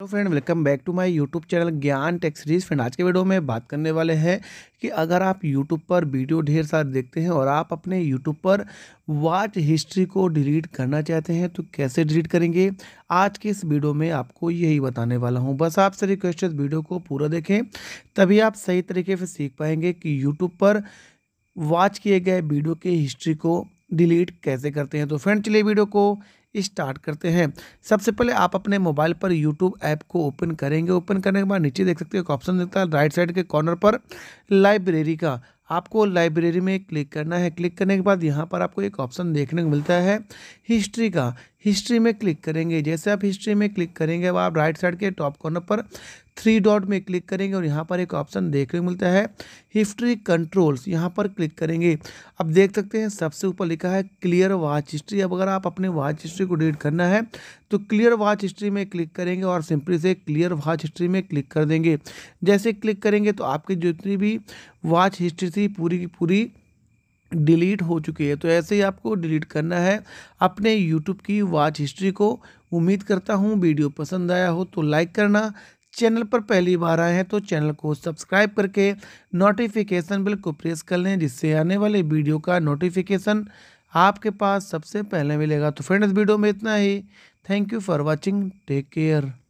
hello friend welcome back to my YouTube channel Gyan tech series friend आज के video में बात करने वाले हैं कि अगर आप यूट्यूब पर वीडियो ढेर सारे देखते हैं और आप अपने यूट्यूब पर वाच हिस्ट्री को डिलीट करना चाहते हैं तो कैसे डिलीट करेंगे आज के इस वीडियो में आपको यही बताने वाला हूं बस आपसे रिक्वेस्ट है वीडियो को पूरा देखें तभी आप सही तरीके से सीख पाएंगे कि यूट्यूब पर वॉच किए गए वीडियो के हिस्ट्री को डिलीट कैसे करते हैं तो फ्रेंड चलिए वीडियो को स्टार्ट करते हैं सबसे पहले आप अपने मोबाइल पर यूट्यूब ऐप को ओपन करेंगे ओपन करने के बाद नीचे देख सकते हो एक ऑप्शन देखता है राइट साइड के कॉर्नर पर लाइब्रेरी का आपको लाइब्रेरी में क्लिक करना है क्लिक करने के बाद यहाँ पर आपको एक ऑप्शन देखने को मिलता है हिस्ट्री का हिस्ट्री में क्लिक करेंगे जैसे आप हिस्ट्री में क्लिक करेंगे अब आप राइट साइड के टॉप कॉर्नर पर थ्री डॉट में क्लिक करेंगे और यहाँ पर एक ऑप्शन देखने को मिलता है हिस्ट्री कंट्रोल्स यहाँ पर क्लिक करेंगे अब देख सकते हैं सबसे ऊपर लिखा है क्लियर वाच हिस्ट्री अब अगर आप अपने वाच हिस्ट्री को डिलीट करना है तो क्लियर वाच हिस्ट्री में क्लिक करेंगे और सिंपली से क्लियर वाच हिस्ट्री में क्लिक कर देंगे जैसे क्लिक करेंगे तो आपकी जितनी भी वाच हिस्ट्री थी पूरी की पूरी डिलीट हो चुकी है तो ऐसे ही आपको डिलीट करना है अपने यूट्यूब की वॉच हिस्ट्री को उम्मीद करता हूँ वीडियो पसंद आया हो तो लाइक करना चैनल पर पहली बार आए हैं तो चैनल को सब्सक्राइब करके नोटिफिकेशन बिल को प्रेस कर लें जिससे आने वाले वीडियो का नोटिफिकेशन आपके पास सबसे पहले मिलेगा तो फ्रेंड्स वीडियो में इतना ही thank you for watching take care